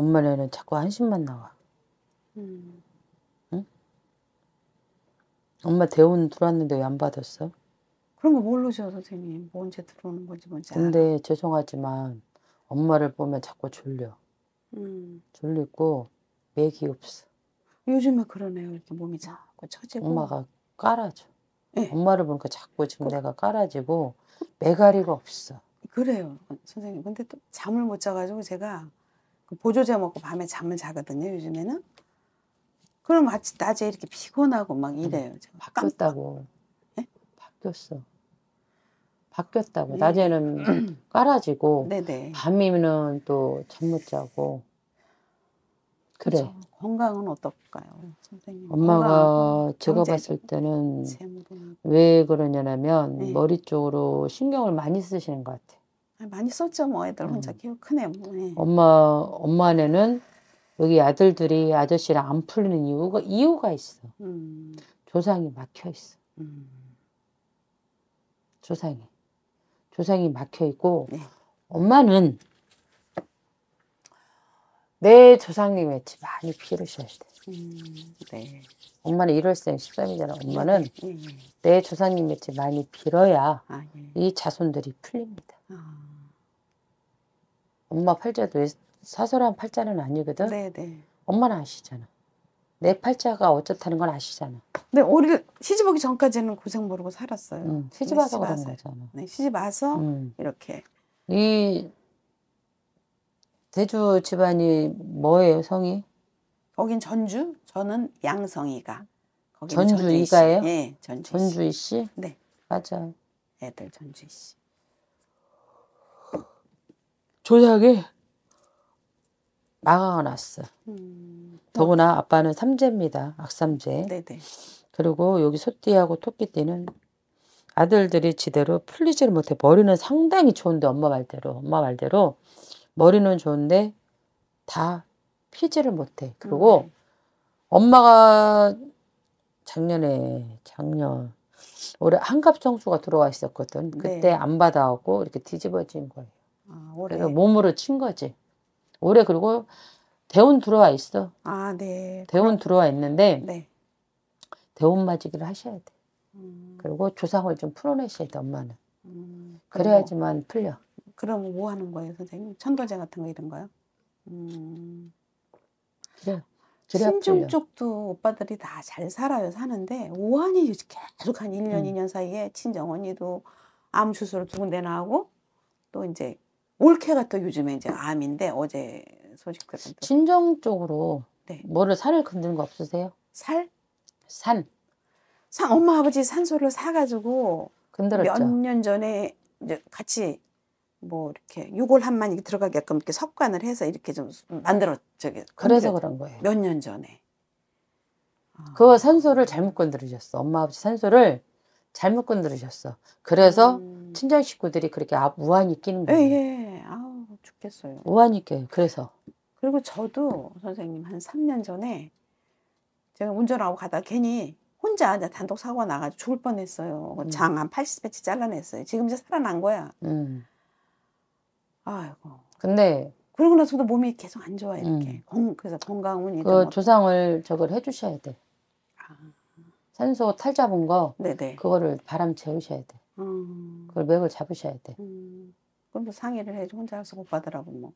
엄마네는 자꾸 한심만 나와. 음. 응? 엄마 대우 들어왔는데 왜 안 받았어? 그런 거 모르죠, 선생님. 뭐 언제 들어오는 건지 뭔지. 근데 알아. 죄송하지만 엄마를 보면 자꾸 졸려. 음. 졸리고 맥이 없어. 요즘에 그러네요. 이렇게 몸이 자꾸 처지고. 엄마가 깔아줘. 네. 엄마를 보니까 자꾸 지금 꼭. 그 내가 깔아지고 매가리가 없어. 그래요, 선생님. 근데 또 잠을 못 자가지고 제가 그 보조제 먹고 밤에 잠을 자거든요 요즘에는. 그럼 마치 낮에 이렇게 피곤하고 막 음. 이래요. 음, 바뀌었다고. 네? 바뀌었어. 바뀌었다고. 네. 낮에는 깔아지고 네네. 밤이면 또잠 못 자고. 그래. 그렇죠. 건강은 어떨까요, 선생님? 엄마가 제가 봤을 때는 재물은... 왜 그러냐면 네. 예. 머리 쪽으로 신경을 많이 쓰시는 것 같아요. 아, 많이 썼죠 뭐 애들 음. 혼자 음. 키워 크네 뭐. 네. 엄마 엄마네는 여기 아들들이 아저씨랑 안 풀리는 이유가 이유가 있어. 음. 조상이 막혀 있어. 음. 조상이 조상이 막혀 있고 네. 엄마는 내 조상님 외치 많이 피를 쉬야 돼. 음, 네. 엄마는 1월생 1 3이잖아 엄마는 네. 내 조상님 외치 많이 빌어야 아, 예. 이 자손들이 풀립니다. 아. 엄마 팔자도 사설한 팔자는 아니거든. 네네. 네. 엄마는 아시잖아. 내 팔자가 어쨌다는 건 아시잖아. 근 네, 우리 시집 오기 전까지는 고생 모르고 살았어요. 응, 음, 네, 시집 와서 그런 거잖아. 네, 시집 와서 응. 음. 이렇게. 이 대주 집안이 뭐예요, 성이? 거긴 전주, 저는 양성이가. 전주이가예요? 예, 전주 씨. 네. 맞아. 애들 전주 씨. 조작이 막아놨어. 음. 더구나 아빠는 삼재입니다. 악삼재. 네네. 그리고 여기 소띠하고 토끼띠는 아들들이 지대로 풀리지를 못해. 머리는 상당히 좋은데 엄마 말대로 엄마 말대로 머리는 좋은데 다 피지를 못해. 그리고 음. 네. 엄마가 작년에 작년 올해 한갑 정수가 들어와 있었거든. 그때 네. 안 받아오고 이렇게 뒤집어진 거예요. 아, 올해. 그래서 몸으로 친 거지. 올해 그리고 대운 들어와 있어. 아, 네. 대운 들어와 있는데 네. 대운 맞이기를 하셔야 돼. 음. 그리고 조상을 좀 풀어내셔야 돼, 엄마는. 음, 그래야지만 풀려. 뭐, 그럼 뭐 하는 거예요, 선생님? 천도제 같은 거 이런 거요? 음. 신중 쪽도 오빠들이 다 잘 살아요, 사는데, 오한이 계속 한 1년, 음. 2년 사이에 친정 언니도 암 수술 두 군데나 하고, 또 이제 올케가 또 요즘에 이제 암인데 어제 소식 들은 진정적으로 네. 뭐를 살을 건드는 거 없으세요? 살? 산. 산 엄마 아버지 산소를 사가지고 몇 년 전에 이제 같이 뭐 이렇게 유골함만 이렇게 들어가게끔 이렇게 석관을 해서 이렇게 좀 만들어 저기 그래서 그런 거예요. 몇 년 전에 아. 그 산소를 잘못 건드리셨어. 엄마 아버지 산소를 잘못 건드리셨어. 그래서 음. 친정 식구들이 그렇게 아, 무한히 끼는 예, 거예요. 예, 예. 좋겠어요. 오하니까 그래서. 그리고 저도 선생님 한 3년 전에 제가 운전하고 가다 괜히 혼자 단독 사고가 나가지고 죽을 뻔했어요. 음. 장한 80cm 잘라냈어요. 지금 이제 살아난 거야. 음. 아이고. 근데 그러고 나서도 몸이 계속 안 좋아 이렇게. 음. 건, 그래서 건강은 그 조상을 저걸 해주셔야 돼. 아. 산소 탈 잡은 거 네네. 그거를 바람 재우셔야 돼. 음. 그걸 맥을 잡으셔야 돼. 음. 그럼 또 상의를 해줘. 혼자 해서 못 받으라고 뭐.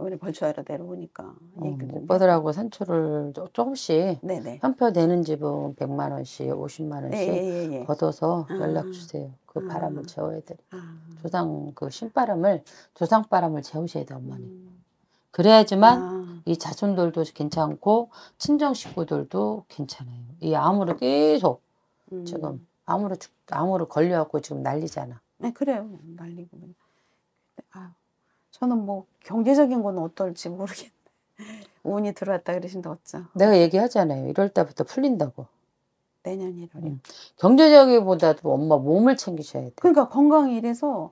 이번에 벌초하러 내려오니까. 어, 못 받으라고 산초를 조금씩 네네. 편되는 집은 100만 원씩, 50만 원씩 예, 예, 예. 예. 걷어서 아. 연락 주세요. 그 아, 바람을 아, 워야 돼. 아. 조상 그 신바람을 조상 바람을 재우셔야 돼 어머니. 음. 그래야지만 아. 이 자손들도 괜찮고 친정 식구들도 괜찮아요. 이 암으로 계속 음. 지금 암으로 암으로 걸려갖고 지금 난리잖아. 네 그래요 난리고. 아 저는 뭐 경제적인 건 어떨지 모르겠네. 운이 들어왔다 그러신데 어쩌. 내가 얘기하잖아요. 1월 달부터 풀린다고. 내년 1월에. 음. 경제적이보다도 엄마 몸을 챙기셔야 돼. 그러니까 건강이 이래서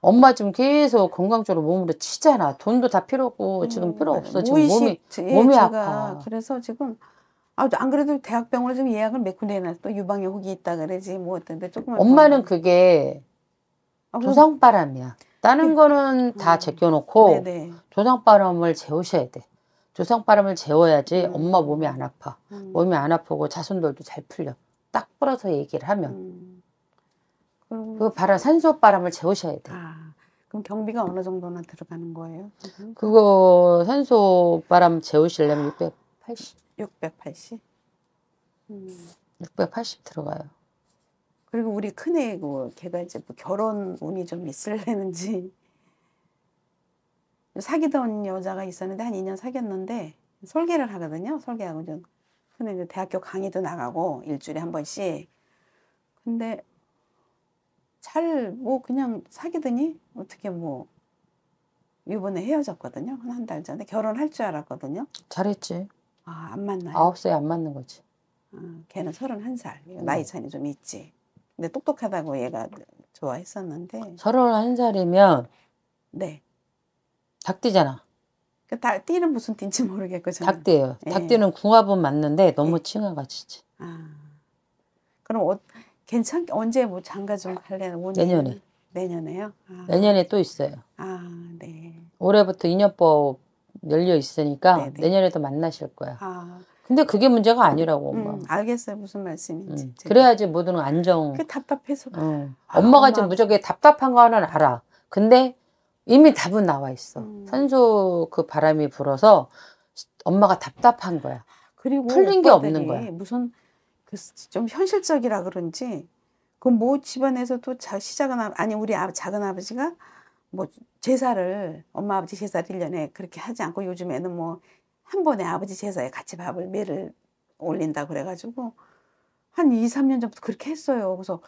엄마 지금 계속 건강 적으로 몸으로 치잖아. 돈도 다 필요 없고 음, 지금 음, 필요 없어. 지금 몸이 몸이 아파. 그래서 지금 아, 안 그래도 대학병원을 좀 예약을 몇 군데 해놨어. 유방에 혹이 있다 그러지 뭐 어떤데 조금. 엄마는 그게 아, 조상바람이야. 다른 네. 거는 다 음. 제껴놓고 네, 네. 조상바람을 재우셔야 돼. 조상바람을 재워야지 음. 엄마 몸이 안 아파. 음. 몸이 안 아프고 자손들도 잘 풀려. 딱 불어서 얘기를 하면. 음. 그럼... 그 바람, 산소 바람을 재우셔야 돼. 아, 그럼 경비가 어느 정도나 들어가는 거예요? 지금? 그거 산소 바람 재우시려면 680. 680? 680 들어가요. 그리고 우리 큰애 고 뭐 걔가 이제뭐 결혼 운이 좀 있을래는지 사귀던 여자가 있었는데 한 2년 사귀었는데 설계를 하거든요. 설계하고 좀 큰애는 대학교 강의도 나가고 일주일에 한 번씩 근데 잘 뭐 그냥 사귀더니 어떻게 뭐 이번에 헤어졌거든요. 한 달 전에 결혼할 줄 알았거든요. 잘했지. 아, 안 만나요. 아홉 살에 안 맞는 거지. 아, 걔는 서른한 살. 음. 나이 차이 좀 있지. 근데 똑똑하다고 얘가 좋아했었는데. 서로를한자리면 네. 닭띠잖아. 그 닭, 띠는 무슨 띠인지 모르겠고 저는. 닭띠예요. 예. 닭띠는 궁합은 맞는데 너무 예. 칭화같이지. 아. 그럼 어, 괜찮 언제 뭐 장가 좀 갈래나? 내년에. 내년에요? 아. 내년에 또 있어요. 아, 네. 올해부터 인연법 열려 있으니까 네네. 네. 내년에도 만나실 거야. 아. 근데 그게 문제가 아니라고 엄마. 음, 알겠어요 무슨 말씀인지. 음, 그래야지 모든 안정. 그 답답해서. 음. 엄마가 엄 지금 무조건 답답한 거는 알아. 근데 이미 답은 나와 있어. 음. 산소 그 바람이 불어서 엄마가 답답한 거야. 그리고 풀린 게 없는 거야. 무슨 그좀 현실적이라 그런지 그 뭐 집안에서도 자, 시작은 아, 아니 우리 아, 작은 아버지가 뭐 제사를 엄마 아버지 제사를 1년에 그렇게 하지 않고 요즘에는 뭐한 번에 아버지 제사에 같이 밥을 매를 올린다 그래가지고 한 2, 3년 전부터 그렇게 했어요. 그래서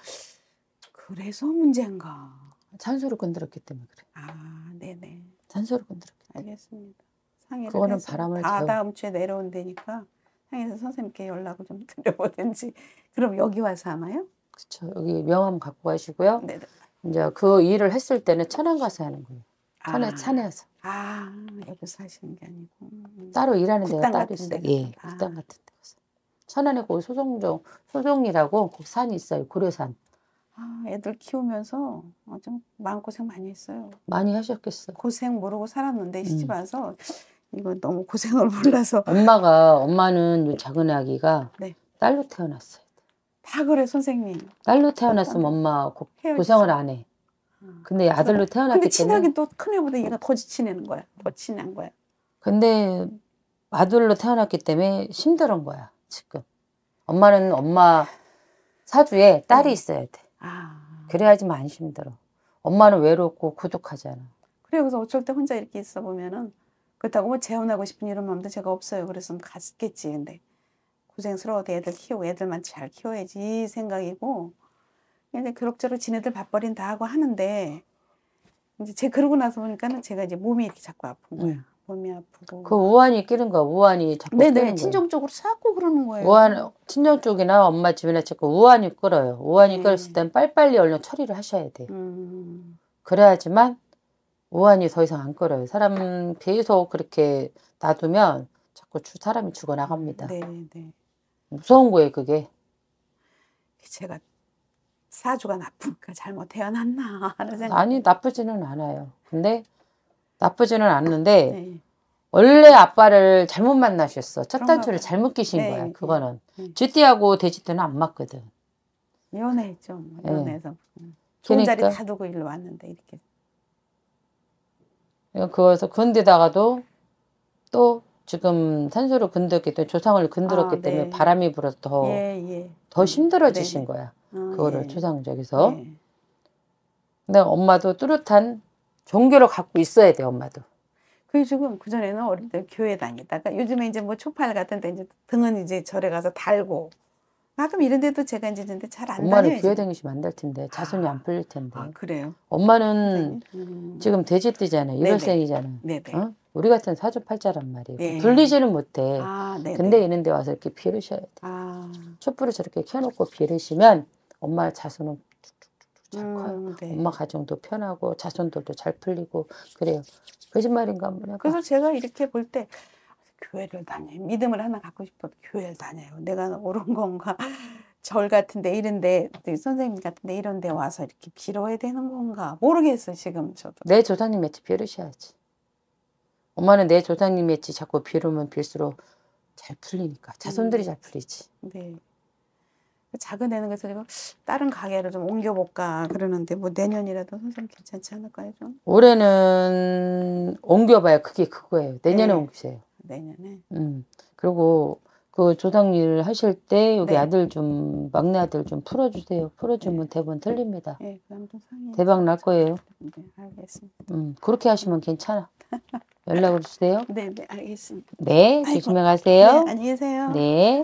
그래서 문제인가. 잔소리 건드렸기 때문에 그래. 아, 네네. 잔소리 건드렸기 때문에. 알겠습니다. 상해를 그거는 바람을 다 자유... 다음 주에 내려온다니까 상에서 선생님께 연락을 좀 드려보든지. 그럼 여기 와서 하나요? 그렇죠. 여기 명함 갖고 가시고요. 네네. 이제 그 일을 했을 때는 천안 가서 하는 거예요. 천안 아. 에서 아, 여기 사시는 게 아니고. 음. 따로 일하는 데가 따로 있어요. 예, 아. 국당 같은 데서 천안에 거 소송정, 소송이라고 그 산이 있어요. 고려산. 아, 애들 키우면서 어, 좀 마음고생 많이 했어요. 많이 하셨겠어 고생 모르고 살았는데 음. 시집 와서 이건 너무 고생을 네. 몰라서. 엄마가, 엄마는 요 작은 아기가 네. 딸로 태어났어요. 다 그래, 선생님. 딸로 태어났으면 엄마 고, 고생을 안 해. 근데 아들로 태어났기 근데 친하긴 때문에. 또 큰애보다 얘가 더 친해는 거야. 더 친한 거야. 근데 아들로 태어났기 때문에 힘들은 거야 지금. 엄마는 엄마 사주에 딸이 음. 있어야 돼. 아. 그래야지만 안 힘들어. 엄마는 외롭고 고독하잖아. 그래 그래서 어쩔 때 혼자 이렇게 있어 보면은 그렇다고 뭐 재혼하고 싶은 이런 마음도 제가 없어요. 그랬으면 갔겠지 근데 고생스러워도 애들 키우고 애들만 잘 키워야지 생각이고 그럭저럭 지네들 밥벌이다 하고 하는데 이제 제 그러고 나서 보니까는 제가 이제 몸이 이렇게 자꾸 아픈 거야. 응. 네. 몸이 아프고. 그 우환이 끼는 거야. 우환이 자꾸 네네. 네. 끼는 친정 쪽으로 자꾸 그러는 거예요. 우환 친정 쪽이나 엄마 집이나 자꾸 우환이 끌어요. 우환이 네. 끌었을 땐 빨빨리 얼른 처리를 하셔야 돼 음, 음. 그래야지만 우환이 더 이상 안 끌어요. 사람 계속 그렇게 놔두면 자꾸 주, 사람이 죽어나갑니다. 네, 네. 무서운 거예요, 그게. 제가 사주가 나쁘니까 잘못 태어났나 하는 생각. 아니 나쁘지는 않아요. 근데 나쁘지는 않는데 네. 원래 아빠를 잘못 만나셨어. 첫 단추를 잘못 끼신 네. 거야. 네, 그거는 네. 네. 쥐띠하고 돼지띠는 안 맞거든. 연애했죠. 연애해서 음. 좋은 그러니까. 자리 다 두고 일로 왔는데 이렇게. 그래서 근데다가도 또 지금 산소를 건드기 때문에 조상을 건드렸기 아, 때문에 바람이 불어서 더더 예, 예. 음. 힘들어지신 거야. 아, 그거를 네. 초상적에서. 네. 근데 엄마도 뚜렷한 종교를 갖고 있어야 돼 엄마도. 그 지금 그 전에는 어릴 때 교회 다니다가 요즘에 이제 뭐 초팔 같은데 이제 등은 이제 절에 가서 달고 가끔 이런데도 제가 이제 있는데 잘 안 다녀요. 엄마는 교회 다니시면 안 될 텐데 아. 자손이 아, 안 풀릴 텐데. 아, 그래요? 엄마는 네. 지금 돼지띠잖아요. 일월생이잖아요. 네네. 어? 우리 같은 사주팔자란 말이에요. 네. 분리지는 못해. 아, 근데 이런데 와서 이렇게 비를 쉬야 돼. 아. 촛불을 저렇게 켜놓고 비를 쉬면 엄마 자손은 쭉쭉쭉 잘 음, 커요. 네. 엄마 가정도 편하고 자손들도 잘 풀리고 그래요. 거짓말인가 뭐냐. 그래서 제가 이렇게 볼 때 교회를 다녀요. 믿음을 하나 갖고 싶어도 교회를 다녀요. 내가 옳은 건가? 절 같은데 이런데 선생님 같은데 이런데 와서 이렇게 빌어야 되는 건가 모르겠어 지금 저도. 내 조상님 맺지 빌으셔야지. 엄마는 내 조상님 맺지 자꾸 빌으면 빌수록 잘 풀리니까 자손들이 음. 잘 풀리지. 네. 그 작은 애는 그래서 다른 가게를 좀 옮겨볼까 그러는데 뭐 내년이라도 선생님 괜찮지 않을까요 좀? 올해는 옮겨봐야 그게 그거예요. 내년에 네. 옮기세요. 내년에. 음 그리고 그 조상 일 하실 때 여기 네. 아들 좀 막내 아들 좀 풀어주세요. 풀어주면 네. 대본 틀립니다. 네, 그럼 상 대박 날 거예요. 네, 알겠습니다. 음 그렇게 하시면 괜찮아. 연락을 주세요. 네, 네, 알겠습니다. 네, 조심히 가세요. 네, 안녕히 계세요. 네.